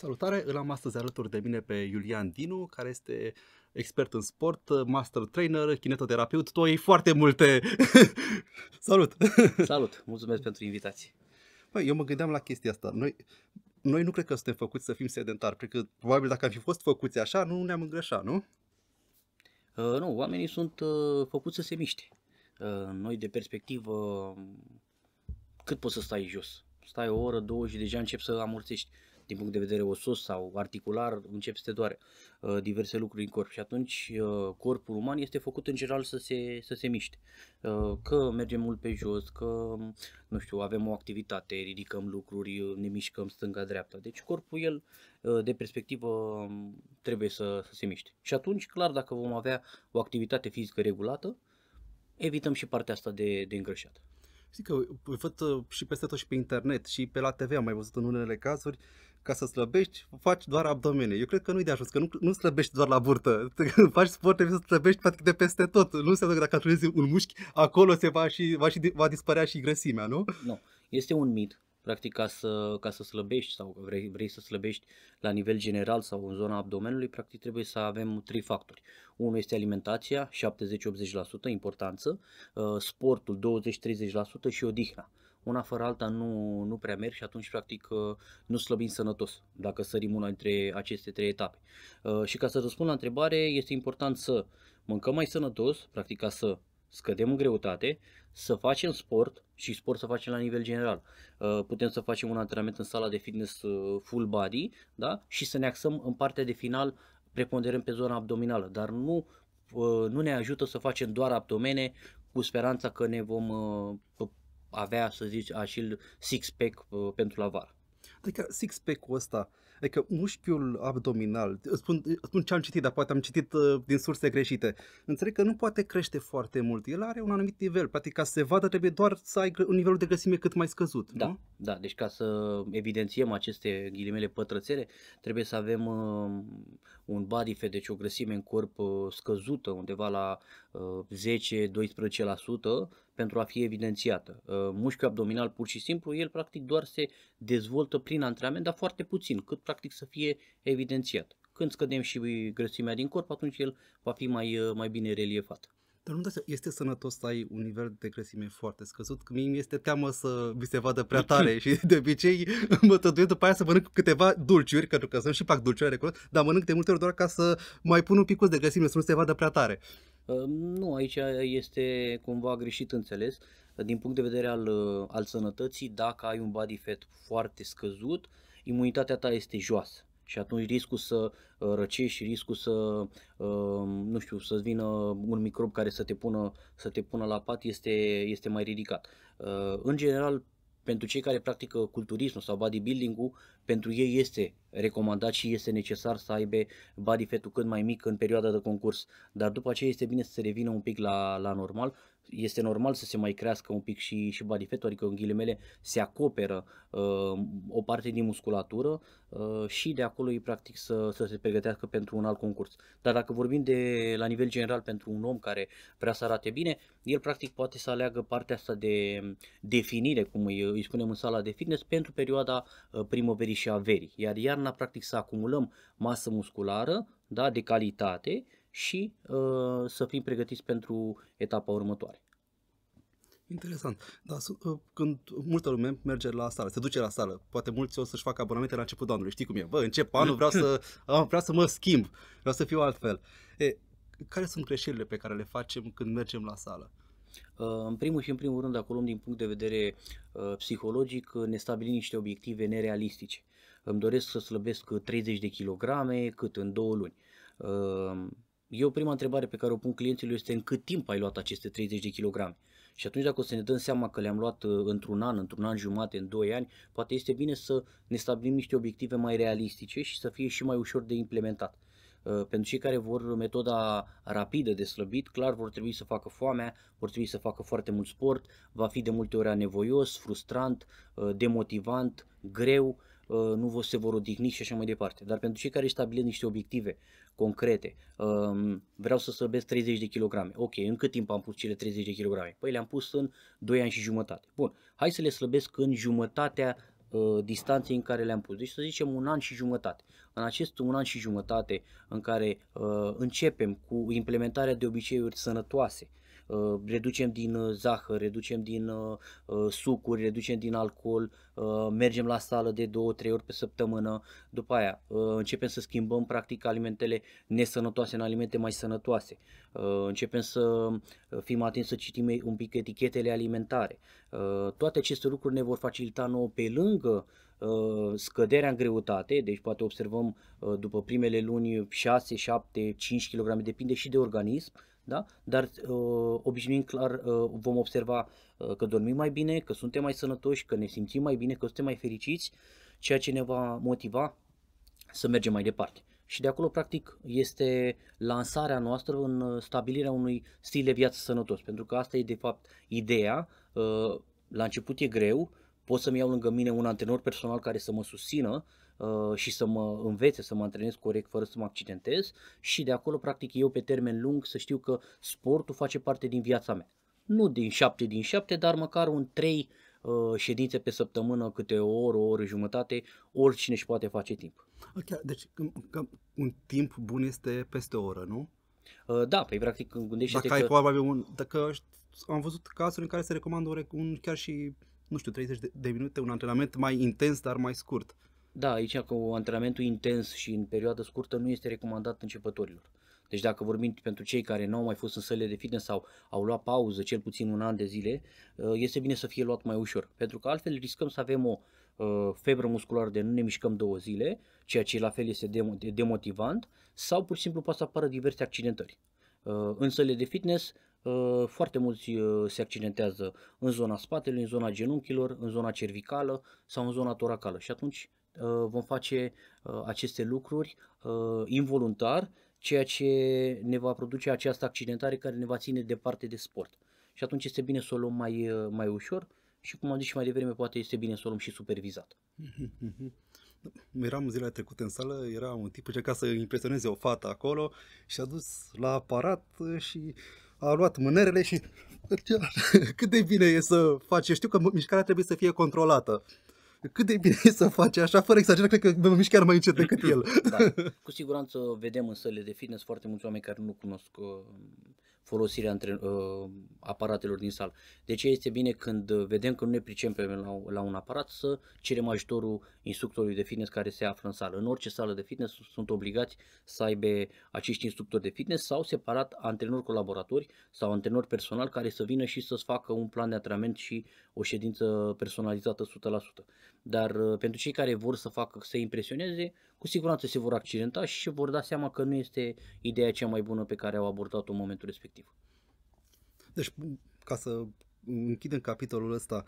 Salutare, îl am astăzi alături de mine pe Iulian Dinu, care este expert în sport, master trainer, kinetoterapeut, tu ai foarte multe. Salut! Salut, mulțumesc pentru invitație. Păi, eu mă gândeam la chestia asta. Noi, noi nu cred că suntem făcuți să fim sedentari. pentru că probabil dacă am fi fost făcuți așa, nu ne-am îngreșat, nu? Uh, nu, oamenii sunt uh, făcuți să se miște. Uh, noi de perspectivă, cât poți să stai jos? Stai o oră, două și deja încep să amorțești. Uh, din punct de vedere osos sau articular, încep să te doare uh, diverse lucruri în corp și atunci uh, corpul uman este făcut în general să se, să se miște. Uh, că mergem mult pe jos, că nu știu, avem o activitate, ridicăm lucruri, ne mișcăm stânga-dreapta. Deci corpul el uh, de perspectivă trebuie să, să se miște. Și atunci, clar, dacă vom avea o activitate fizică regulată, evităm și partea asta de, de îngrășat. Știi că văd uh, și peste tot și pe internet și pe la TV am mai văzut în unele cazuri ca să slăbești, faci doar abdomene. Eu cred că nu-i de ajuns, că nu, nu slăbești doar la burtă. faci sport, trebuie să slăbești practic de peste tot. Nu înseamnă că dacă antrenezi un mușchi, acolo se va, și, va, și, va dispărea și grăsimea, nu? Nu. Este un mit, practic, ca să, ca să slăbești sau vrei, vrei să slăbești la nivel general sau în zona abdomenului, practic trebuie să avem trei factori. Unul este alimentația, 70-80% importanță, uh, sportul, 20-30% și odihna una fără alta nu, nu prea merg și atunci practic uh, nu slăbim sănătos dacă sărim una dintre aceste trei etape. Uh, și ca să răspund la întrebare, este important să mâncăm mai sănătos, practic ca să scădem în greutate, să facem sport și sport să facem la nivel general. Uh, putem să facem un antrenament în sala de fitness full body da? și să ne axăm în partea de final preponderent pe zona abdominală, dar nu, nu ne ajută să facem doar abdomene cu speranța că ne vom avea, să zici, acel six-pack uh, pentru la vară. Adică six-pack-ul ăsta, adică mușchiul abdominal, spun, spun ce am citit, dar poate am citit uh, din surse greșite, înțeleg că nu poate crește foarte mult, el are un anumit nivel, practic ca să se vadă trebuie doar să ai un nivel de grăsime cât mai scăzut, da, nu? Da, deci ca să evidențiem aceste ghilimele pătrățele, trebuie să avem uh, un body fat, deci o grăsime în corp uh, scăzută, undeva la uh, 10-12%, pentru a fi evidențiată. Uh, mușchiul abdominal pur și simplu, el practic doar se dezvoltă prin antrenament, dar foarte puțin, cât practic să fie evidențiat. Când scădem și grăsimea din corp, atunci el va fi mai, uh, mai bine reliefat. Dar nu este sănătos să ai un nivel de grăsime foarte scăzut, că mie mi este teamă să vi se vadă prea tare și de obicei mă tăduiesc după aia să mănânc câteva dulciuri, pentru că sunt și fac dulciuri, dar mănânc de multe ori doar ca să mai pun un pic de grăsime, să nu se vadă prea tare. Ehm, nu, aici este cumva greșit înțeles. Din punct de vedere al, uh, al sănătății, dacă ai un body fat foarte scăzut, imunitatea ta este joasă și atunci riscul să uh, răcești, riscul să, ehm, nu știu, să vină un microb care să te pună, să te pună la pat este, este mai ridicat. Ehm, în general, pentru cei care practică culturismul sau bodybuilding-ul, pentru ei este recomandat și este necesar să aibă body fat cât mai mic în perioada de concurs, dar după aceea este bine să se revină un pic la, la normal este normal să se mai crească un pic și, și body fat, adică în ghilimele se acoperă uh, o parte din musculatură uh, și de acolo e practic să, să se pregătească pentru un alt concurs. Dar dacă vorbim de la nivel general pentru un om care vrea să arate bine, el practic poate să aleagă partea asta de definire, cum îi, îi spunem în sala de fitness, pentru perioada uh, primăverii și a verii. Iar iarna practic să acumulăm masă musculară da, de calitate și uh, să fim pregătiți pentru etapa următoare. Interesant. Da, uh, când multă lume merge la sală, se duce la sală, poate mulți o să-și facă abonamente la începutul anului, știi cum e, bă, încep anul, vreau să, vreau să mă schimb, vreau să fiu altfel. E, care sunt greșelile pe care le facem când mergem la sală? Uh, în primul și în primul rând, acolo din punct de vedere uh, psihologic, ne stabilim niște obiective nerealistice. Îmi doresc să slăbesc 30 de kilograme cât în două luni eu prima întrebare pe care o pun clienților este în cât timp ai luat aceste 30 de kilograme. Și atunci dacă o să ne dăm seama că le-am luat uh, într-un an, într-un an jumate, în 2 ani, poate este bine să ne stabilim niște obiective mai realistice și să fie și mai ușor de implementat. Uh, pentru cei care vor metoda rapidă de slăbit, clar vor trebui să facă foamea, vor trebui să facă foarte mult sport, va fi de multe ori anevoios, frustrant, uh, demotivant, greu, Uh, nu vă se vor odihni și așa mai departe. Dar pentru cei care stabilesc niște obiective concrete, um, vreau să slăbesc 30 de kilograme. Ok, în cât timp am pus cele 30 de kilograme? Păi le-am pus în 2 ani și jumătate. Bun, hai să le slăbesc în jumătatea uh, distanței în care le-am pus. Deci să zicem un an și jumătate. În acest un an și jumătate în care uh, începem cu implementarea de obiceiuri sănătoase, Uh, reducem din uh, zahăr, reducem din uh, sucuri, reducem din alcool, mergem la sală de 2-3 ori pe săptămână, după aia începem să schimbăm practic alimentele nesănătoase în alimente mai sănătoase, începem să fim atenți să citim un pic etichetele alimentare. Toate aceste lucruri ne vor facilita nouă pe lângă scăderea în greutate, deci poate observăm după primele luni 6, 7, 5 kg, depinde și de organism, da? dar uh, obișnuim clar, uh, vom observa uh, că dormim mai bine, că suntem mai sănătoși, că ne simțim mai bine, că suntem mai fericiți, ceea ce ne va motiva să mergem mai departe. Și de acolo, practic, este lansarea noastră în stabilirea unui stil de viață sănătos, pentru că asta e, de fapt, ideea. Uh, la început e greu, pot să-mi iau lângă mine un antrenor personal care să mă susțină, Uh, și să mă învețe să mă antrenez corect fără să mă accidentez și de acolo practic eu pe termen lung să știu că sportul face parte din viața mea. Nu din 7 din 7, dar măcar un 3 uh, ședințe pe săptămână, câte o oră, o oră jumătate, oricine își poate face timp. Ok, deci un timp bun este peste o oră, nu? Uh, da, păi practic gândește că. dacă ai că... probabil un, dacă am văzut cazuri în care se recomandă un, chiar și nu știu, 30 de, de minute, un antrenament mai intens, dar mai scurt. Da, aici că antrenamentul intens și în perioadă scurtă nu este recomandat începătorilor. Deci dacă vorbim pentru cei care nu au mai fost în sălile de fitness sau au luat pauză cel puțin un an de zile, ă, este bine să fie luat mai ușor. Pentru că altfel riscăm să avem o ă, febră musculară de nu ne mișcăm două zile, ceea ce la fel este demotivant, sau pur și simplu poate să apară diverse accidentări. Ă, în sălile de fitness foarte mulți se accidentează în zona spatelui, în zona genunchilor, în zona cervicală sau în zona toracală și atunci Uh, vom face uh, aceste lucruri uh, involuntar, ceea ce ne va produce această accidentare care ne va ține departe de sport. Și atunci este bine să o luăm mai, mai ușor și, cum am zis și mai devreme, poate este bine să o luăm și supervizat. Eram zilele trecute în sală, era un tip ca să impresioneze o fată acolo și a dus la aparat și a luat mânerele și cât de bine e să faci. știu că mișcarea trebuie să fie controlată cât de bine e să faci așa, fără exagerare, cred că mă mișc chiar mai încet decât el. Da. Cu siguranță vedem în sălile de fitness foarte mulți oameni care nu cunosc uh, folosirea între, uh, aparatelor din sală. De ce este bine când vedem că nu ne pricepem la, la un aparat să cerem ajutorul instructorului de fitness care se află în sală. În orice sală de fitness sunt obligați să aibă acești instructori de fitness sau separat antrenori colaboratori sau antrenori personal care să vină și să-ți facă un plan de antrenament și o ședință personalizată 100%. Dar uh, pentru cei care vor să facă, să impresioneze, cu siguranță se vor accidenta și vor da seama că nu este ideea cea mai bună pe care au abordat-o în momentul respectiv. Deci, ca să închidem capitolul ăsta,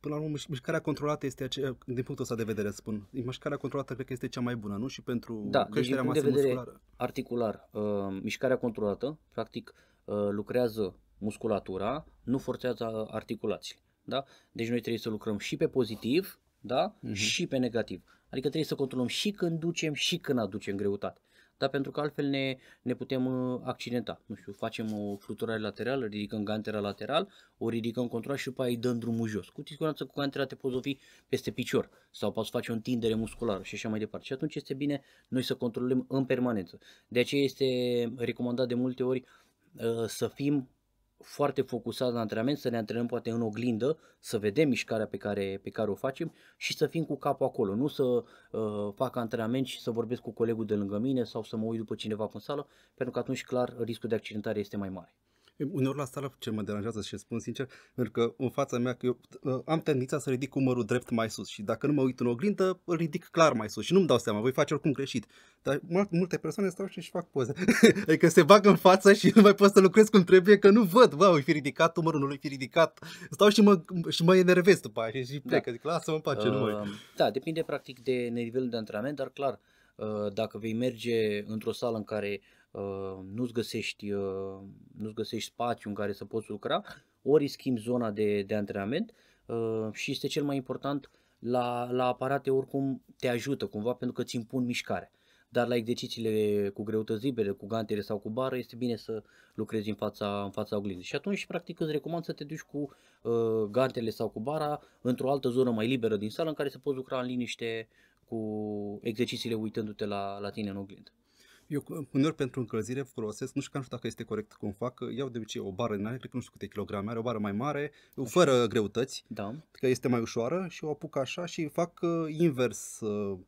până la urmă mișcarea controlată este aceea, din punctul ăsta de vedere spun, mișcarea controlată cred că este cea mai bună, nu? Și pentru da, deci creșterea deci, din de vedere musculară. articular, uh, mișcarea controlată, practic, uh, lucrează musculatura, nu forțează articulațiile. Da? Deci noi trebuie să lucrăm și pe pozitiv da? uh-huh. și pe negativ. Adică trebuie să controlăm și când ducem și când aducem greutate. Da, pentru că altfel ne, ne putem uh, accidenta. Nu știu, facem o fluturare laterală, ridicăm gantera lateral, o ridicăm control și după aia îi dăm drumul jos. Cu siguranță cu gantera te poți lovi peste picior sau poți face o întindere musculară și așa mai departe. Și atunci este bine noi să controlăm în permanență. De aceea este recomandat de multe ori uh, să fim foarte focusat la antrenament, să ne antrenăm poate în oglindă, să vedem mișcarea pe care, pe care o facem și să fim cu capul acolo, nu să uh, fac antrenament și să vorbesc cu colegul de lângă mine sau să mă uit după cineva în sală, pentru că atunci clar riscul de accidentare este mai mare. Uneori la asta ce mă deranjează și spun sincer, pentru că în fața mea că eu uh, am tendința să ridic umărul drept mai sus și dacă nu mă uit în oglindă, îl ridic clar mai sus și nu-mi dau seama, voi face oricum greșit. Dar multe persoane stau și își fac poze. adică se bag în față și nu mai pot să lucrez cum trebuie că nu văd, bă, îi fi ridicat umărul, nu fi ridicat. Stau și mă, și mă enervez după aia și, și plec, da. zic, lasă-mă în pace, uh, nu mai. Uh, da, depinde practic de nivelul de antrenament, dar clar, uh, dacă vei merge într-o sală în care Uh, nu-ți găsești, uh, nu-ți găsești spațiu în care să poți lucra, ori schimbi zona de, de antrenament uh, și este cel mai important la, la aparate oricum te ajută cumva pentru că ți impun mișcare. Dar la exercițiile cu greutăți libere, cu gantele sau cu bară, este bine să lucrezi în fața, în fața oglinzii. Și atunci, practic, îți recomand să te duci cu uh, gantele sau cu bara într-o altă zonă mai liberă din sală în care să poți lucra în liniște cu exercițiile uitându-te la, la tine în oglindă. Eu uneori pentru încălzire folosesc, nu știu, că nu știu dacă este corect cum fac, iau de obicei o bară din aia, cred că nu știu câte kilograme are, o bară mai mare, așa. fără greutăți, da. că este mai ușoară și o apuc așa și fac uh, invers uh,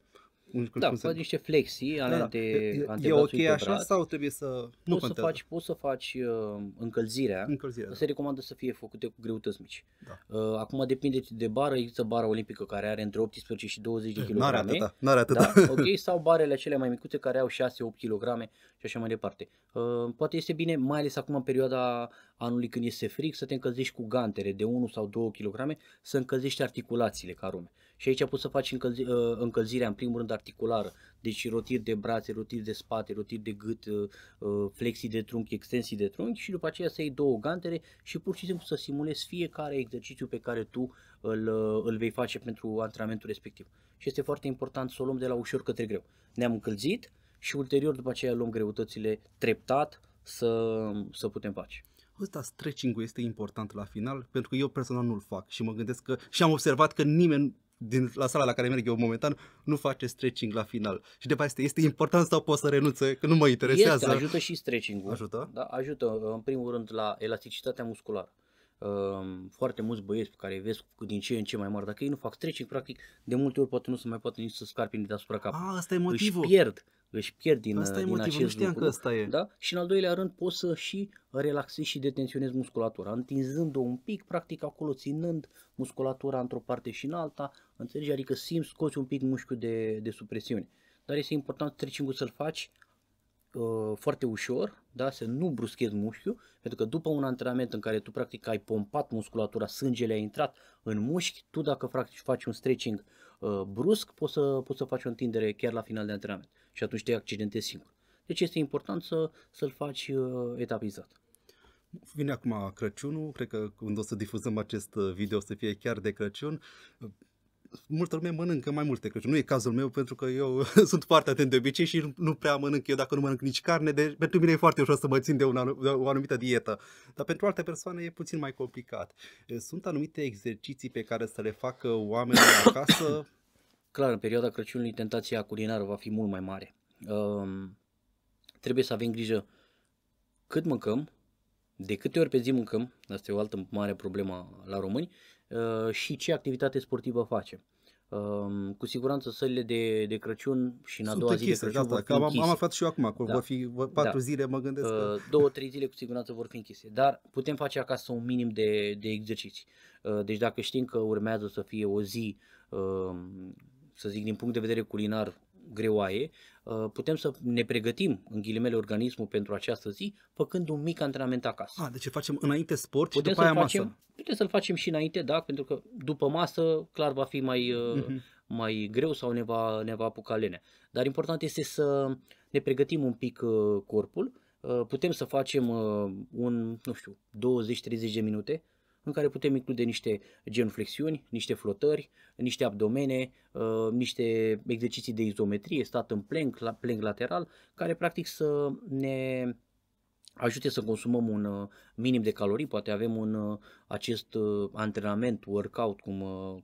da, faci niște flexii ale da, da. de E ok așa sau trebuie să... Nu poți contează. să faci, poți să faci uh, încălzirea. încălzirea da. Se recomandă să fie făcute cu greutăți mici. Da. Uh, acum depinde de bară, există bara olimpică care are între 18 și 20 de kg. N-are atâta. N-are atâta. Da? Ok, sau barele cele mai micuțe care au 6-8 kg și așa mai departe. Uh, poate este bine, mai ales acum în perioada anului când este frig, să te încălzești cu gantere de 1 sau 2 kg, să încălzești articulațiile ca rume. Și aici poți să faci încălzi, uh, încălzirea în primul rând articulară, deci rotiri de brațe, rotiri de spate, rotiri de gât, uh, uh, flexii de trunchi, extensii de trunchi și după aceea să iei două gantere și pur și simplu să simulezi fiecare exercițiu pe care tu îl, îl vei face pentru antrenamentul respectiv. Și este foarte important să o luăm de la ușor către greu. Ne-am încălzit și ulterior după aceea luăm greutățile treptat să, să putem face. Ăsta stretching-ul este important la final pentru că eu personal nu-l fac și mă gândesc că și am observat că nimeni din, la sala la care merg eu momentan, nu face stretching la final. Și de este, este important sau poți să renunțe, că nu mă interesează. Este, ajută și stretching-ul. Ajută? Da, ajută în primul rând la elasticitatea musculară. Ehm, foarte mulți băieți pe care îi vezi din ce în ce mai mari, dacă ei nu fac stretching, practic, de multe ori poate nu se mai poate nici să scarpe nici deasupra capului. Ah, asta e motivul. Își pierd își pierd din, asta e din motivul, acest nu știam lucru. Că asta e. Da? Și în al doilea rând poți să și relaxezi și detenționezi musculatura, întinzând-o un pic, practic acolo ținând musculatura într-o parte și în alta, Înțelegi? Adică simți, scoți un pic mușchiul de, de supresiune. Dar este important stretching-ul să-l faci uh, foarte ușor, da? să nu bruschezi mușchiul, pentru că după un antrenament în care tu practic ai pompat musculatura, sângele a intrat în mușchi, tu dacă practic faci un stretching uh, brusc, poți să, poți să faci o întindere chiar la final de antrenament și atunci te accidentezi singur. Deci este important să, să-l faci uh, etapizat. Vine acum Crăciunul, cred că când o să difuzăm acest uh, video o să fie chiar de Crăciun multă lume mănâncă mai multe Crăciun. Nu e cazul meu pentru că eu sunt foarte atent de obicei și nu prea mănânc eu dacă nu mănânc nici carne, deci pentru mine e foarte ușor să mă țin de, una, de o anumită dietă, dar pentru alte persoane e puțin mai complicat. Sunt anumite exerciții pe care să le facă oamenii acasă? Clar, în perioada Crăciunului tentația culinară va fi mult mai mare. Um, trebuie să avem grijă cât mâncăm, de câte ori pe zi mâncăm, asta e o altă mare problemă la români, Uh, și ce activitate sportivă face. Um, cu siguranță sălile de, de Crăciun și în Sunt a doua închise, zi de Crăciun da, vor fi am, închise. am aflat și eu acum, că da. vor fi patru da. zile, mă gândesc. Că... Uh, două, trei zile cu siguranță vor fi închise, dar putem face acasă un minim de, de exerciții. Uh, deci dacă știm că urmează să fie o zi, um, să zic, din punct de vedere culinar, greoaie, Uh, putem să ne pregătim, în ghilimele, organismul pentru această zi, făcând un mic antrenament acasă. A, ah, deci facem înainte sport putem și după aia facem, masă. Putem să-l facem și înainte, da, pentru că după masă, clar, va fi mai, uh-huh. mai greu sau ne va, ne va apuca lenea. Dar important este să ne pregătim un pic uh, corpul, uh, putem să facem un, nu știu, 20-30 de minute, în care putem include niște genuflexiuni, niște flotări, niște abdomene, uh, niște exerciții de izometrie, stat în plank, la plank lateral, care practic să ne ajute să consumăm un uh, minim de calorii, poate avem un, uh, acest antrenament, workout, cum,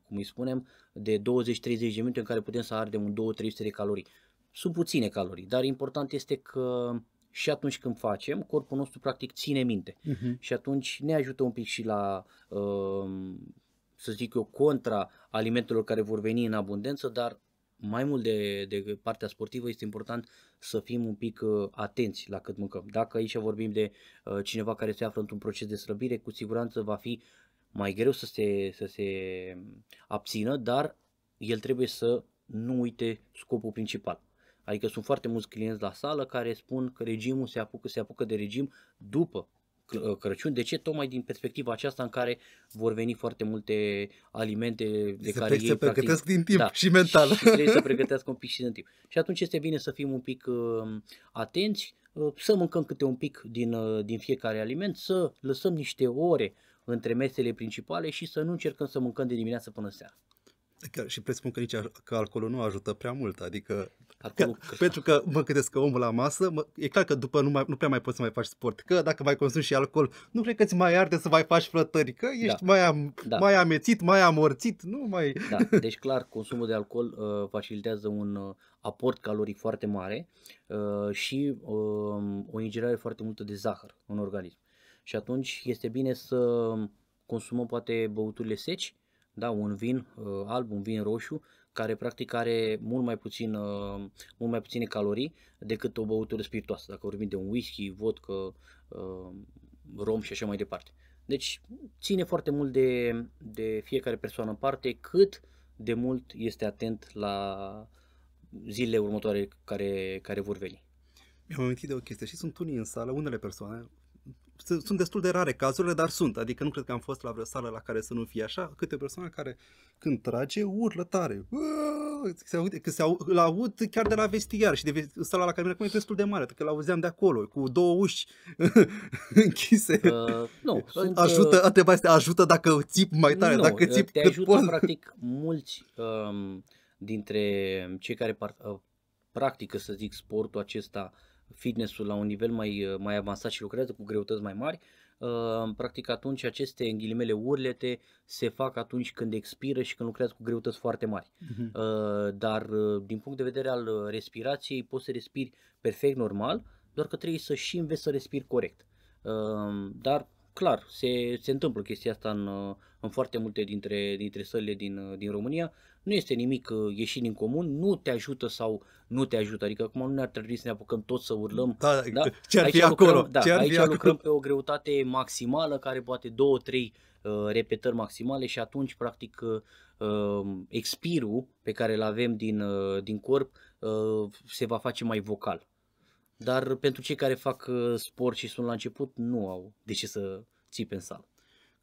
cum îi spunem, de 20-30 de minute în care putem să ardem un 2-300 de calorii. Sunt puține calorii, dar important este că și atunci când facem, corpul nostru practic ține minte. Uh-huh. Și atunci ne ajută un pic și la, um, să zic eu, contra alimentelor care vor veni în abundență, dar mai mult de, de partea sportivă este important să fim un pic uh, atenți la cât mâncăm. Dacă aici vorbim de uh, cineva care se află într-un proces de slăbire, cu siguranță va fi mai greu să se, să se abțină, dar el trebuie să nu uite scopul principal. Adică sunt foarte mulți clienți la sală care spun că regimul se apucă, se apucă de regim după uh, Crăciun. De ce? Tocmai din perspectiva aceasta în care vor veni foarte multe alimente de se care ei... Se pregătesc practic, din timp da, și mental. Și trebuie să pregătească un pic și din timp. Și atunci este bine să fim un pic uh, atenți, uh, să mâncăm câte un pic din, uh, din fiecare aliment, să lăsăm niște ore între mesele principale și să nu încercăm să mâncăm de dimineață până seara. Chiar și presupun că nici că alcoolul nu ajută prea mult, adică că, pentru că mă gândesc că omul la masă, mă, e clar că după nu, mai, nu prea mai poți să mai faci sport, că dacă mai consumi și alcool, nu cred că ți mai arde să mai faci flătări, că da. ești da. mai, am, da. mai amețit, mai amorțit, nu mai... Da, deci clar, consumul de alcool uh, facilitează un uh, aport caloric foarte mare uh, și uh, o ingerare foarte multă de zahăr în organism. Și atunci este bine să consumăm poate băuturile seci, da, un vin uh, alb, un vin roșu, care practic are mult mai, puțin, uh, mult mai puține calorii decât o băutură spiritoasă, dacă vorbim de un whisky, vodka, uh, rom și așa mai departe. Deci ține foarte mult de, de fiecare persoană în parte cât de mult este atent la zilele următoare care, care vor veni. Mi-am amintit de o chestie și sunt unii în sală, unele persoane, sunt destul de rare cazurile, dar sunt. Adică nu cred că am fost la vreo sală la care să nu fie așa. Câte persoane care când trage urlă tare. Se aude, că se aud chiar de la vestiar și de vestiar, sala la care merg e destul de mare, că l-auzeam de acolo, cu două uși închise. Uh, nu, uh, ajută, uh, întrebarea este, ajută dacă țip mai tare, nu, dacă uh, țip te ajută pot. practic mulți um, dintre cei care par, uh, practică, să zic, sportul acesta uh, fitnessul la un nivel mai, uh, mai avansat și lucrează cu greutăți mai mari, uh, practic atunci aceste în ghilimele urlete se fac atunci când expiră și când lucrează cu greutăți foarte mari. Uh-huh. Dar uh, din punct de vedere al respirației poți să respiri perfect normal, doar că trebuie să și înveți să respiri corect. Dar clar, se, se întâmplă chestia asta în, în foarte multe dintre, dintre sălile din, din România nu este nimic uh, ieșit din comun, nu te ajută sau nu te ajută. Adică acum nu ne-ar trebui să ne apucăm tot să urlăm. Da, da? Ce ar fi aici acolo? da, ce ar aici acolo? lucrăm pe o greutate maximală care poate două, trei uh, repetări maximale și atunci practic uh, uh, expirul pe care îl avem din, uh, din corp uh, se va face mai vocal. Dar pentru cei care fac uh, sport și sunt la început, nu au de ce să țipe în sală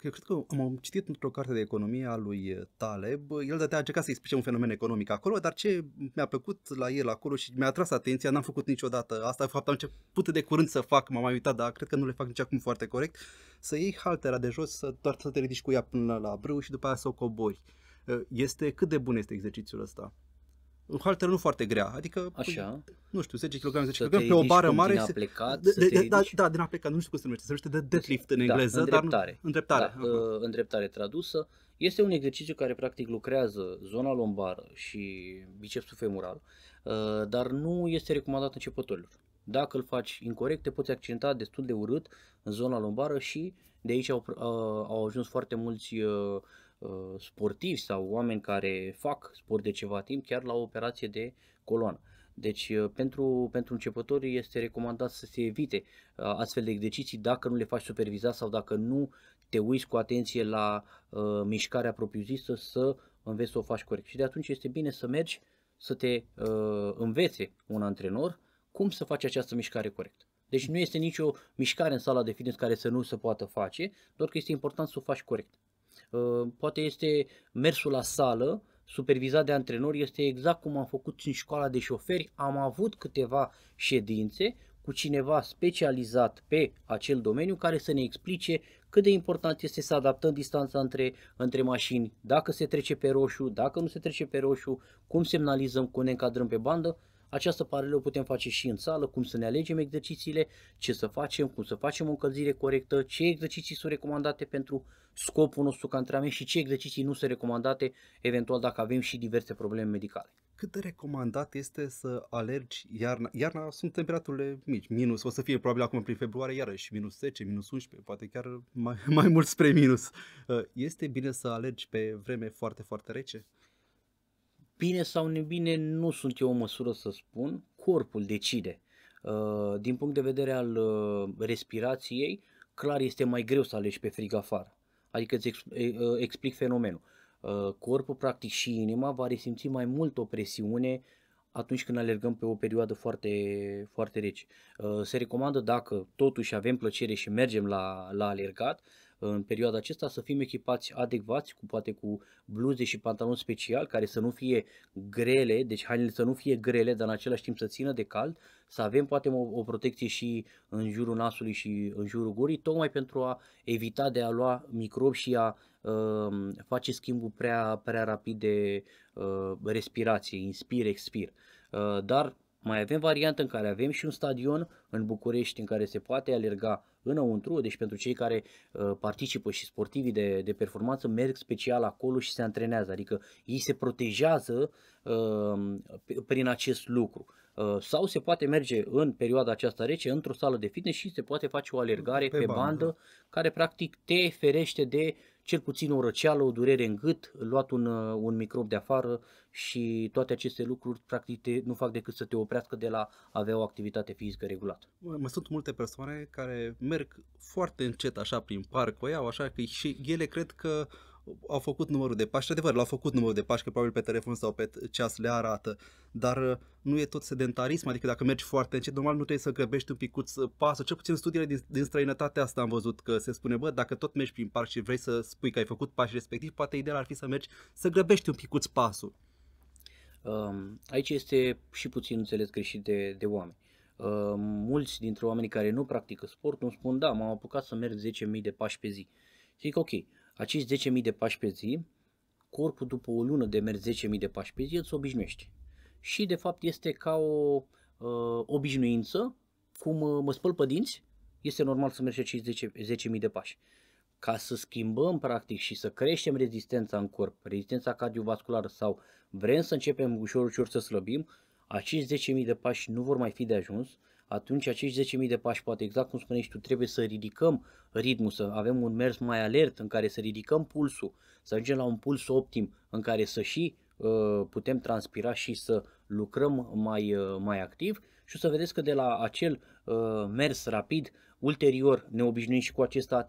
cred că am citit într-o carte de economie a lui uh, Taleb, uh, el a încercat să explice un fenomen economic acolo, dar ce mi-a plăcut la el acolo și mi-a atras atenția, n-am făcut niciodată asta, fapt am început de curând să fac, m-am mai uitat, dar cred că nu le fac nici acum foarte corect, să iei haltera de jos, să, doar să te ridici cu ea până la, la brâu și după aia să o cobori. Uh, este cât de bun este exercițiul ăsta? o halteră nu foarte grea, adică, Așa. Păi, nu știu, 10 kg, 10 kg, pe o bară mare. Din aplecat, se... de, de, da, da, din aplecat, nu știu cum se numește, se numește de deadlift în da, engleză, da, îndreptare. dar îndreptare. Da, uh, îndreptare tradusă. Este un exercițiu care practic lucrează zona lombară și bicepsul femural, uh, dar nu este recomandat începătorilor. Dacă îl faci incorrecte, poți accenta destul de urât în zona lombară și de aici au, au ajuns foarte mulți uh, uh, sportivi sau oameni care fac sport de ceva timp chiar la o operație de coloană. Deci uh, pentru, pentru începători este recomandat să se evite uh, astfel de exerciții dacă nu le faci supervizat sau dacă nu te uiți cu atenție la uh, mișcarea propriu-zisă să înveți să o faci corect. Și de atunci este bine să mergi să te uh, învețe un antrenor cum să faci această mișcare corect. Deci nu este nicio mișcare în sala de fitness care să nu se poată face, doar că este important să o faci corect. Uh, poate este mersul la sală, supervizat de antrenori, este exact cum am făcut în școala de șoferi. Am avut câteva ședințe cu cineva specializat pe acel domeniu care să ne explice cât de important este să adaptăm distanța între, între mașini, dacă se trece pe roșu, dacă nu se trece pe roșu, cum semnalizăm, cum ne încadrăm pe bandă această paralelă o putem face și în sală, cum să ne alegem exercițiile, ce să facem, cum să facem o încălzire corectă, ce exerciții sunt recomandate pentru scopul nostru ca antrenament și ce exerciții nu sunt recomandate, eventual dacă avem și diverse probleme medicale cât de recomandat este să alergi iarna? Iarna sunt temperaturile mici, minus, o să fie probabil acum prin februarie iarăși, minus 10, minus 11, poate chiar mai, mai mult spre minus. Este bine să alergi pe vreme foarte, foarte rece? Bine sau nebine nu sunt eu o măsură să spun, corpul decide. Uh, din punct de vedere al uh, respirației, clar este mai greu să alegi pe frig afară. Adică îți uh, explic fenomenul. Corpul, practic, și inima va resimți mai mult o presiune atunci când alergăm pe o perioadă foarte, foarte rece. Se recomandă dacă totuși avem plăcere și mergem la, la alergat, în perioada aceasta să fim echipați adecvați, cu poate cu bluze și pantaloni special care să nu fie grele, deci hainele să nu fie grele, dar în același timp să țină de cald, să avem poate o, o protecție și în jurul nasului și în jurul gurii, tocmai pentru a evita de a lua microbi și a uh, face schimbul prea, prea rapid de uh, respirație, inspir-expir. Uh, dar mai avem variantă în care avem și un stadion în București în care se poate alerga înăuntru, deci pentru cei care uh, participă și sportivii de, de performanță merg special acolo și se antrenează, adică ei se protejează uh, prin acest lucru. Uh, sau se poate merge în perioada aceasta rece într-o sală de fitness și se poate face o alergare pe, pe bandă, bandă care practic te ferește de uh, cel puțin o răceală, o durere în gât, luat un, uh, un microb de afară și toate aceste lucruri practic te, nu fac decât să te oprească de la a avea o activitate fizică regulată. Mă sunt multe persoane care merg foarte încet așa prin parc, o iau așa că și ele cred că uh, au făcut numărul de pași, adevăr, l-au făcut numărul de pași, că probabil pe telefon sau pe ceas le arată, dar uh, nu e tot sedentarism, adică dacă mergi foarte încet, normal nu trebuie să grăbești un picuț uh, pasul, cel puțin studiile din, din străinătate asta am văzut că se spune, bă, dacă tot mergi prin parc și vrei să spui că ai făcut pașii respectiv, poate ideal ar fi să mergi să grăbești un picuț pasul. Um, aici este și puțin înțeles greșit de, de oameni. Uh, mulți dintre oamenii care nu practică sport îmi spun, da, m-am apucat să merg 10.000 de pași pe zi. Zic, ok, acești 10.000 de pași pe zi, corpul după o lună de mers 10.000 de pași pe zi îți obișnuiești. Și de fapt este ca o uh, obișnuință, cum uh, mă spăl pe dinți, este normal să mergi acești 10.000 de pași. Ca să schimbăm practic și să creștem rezistența în corp, rezistența cardiovasculară sau vrem să începem ușor ușor să slăbim, acești 10.000 de pași nu vor mai fi de ajuns, atunci acești 10.000 de pași, poate exact cum spuneai și tu, trebuie să ridicăm ritmul, să avem un mers mai alert în care să ridicăm pulsul, să ajungem la un puls optim în care să și uh, putem transpira și să lucrăm mai, uh, mai activ și o să vedeți că de la acel uh, mers rapid, ulterior ne obișnuim și cu acesta,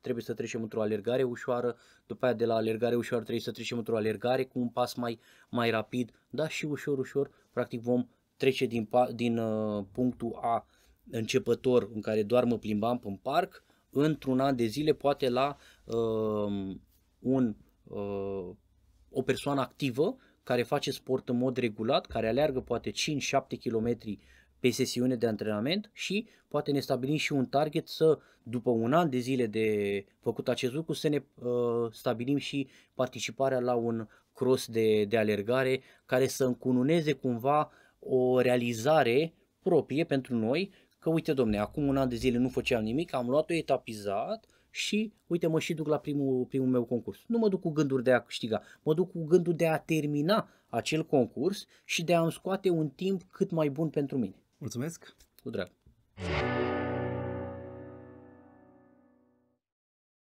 trebuie să trecem într-o alergare ușoară, după aia de la alergare ușoară trebuie să trecem într-o alergare cu un pas mai, mai rapid, dar și ușor, ușor, practic vom trece din, din uh, punctul A începător în care doar mă plimbam în parc, într-un an de zile, poate la uh, un, uh, o persoană activă care face sport în mod regulat, care aleargă poate 5-7 km pe sesiune de antrenament și poate ne stabilim și un target să, după un an de zile de făcut acest lucru, să ne uh, stabilim și participarea la un cross de, de alergare care să încununeze cumva o realizare proprie pentru noi că uite domne, acum un an de zile nu făceam nimic, am luat-o etapizat și uite mă și duc la primul, primul meu concurs. Nu mă duc cu gânduri de a câștiga, mă duc cu gândul de a termina acel concurs și de a-mi scoate un timp cât mai bun pentru mine. Mulțumesc! Cu drag!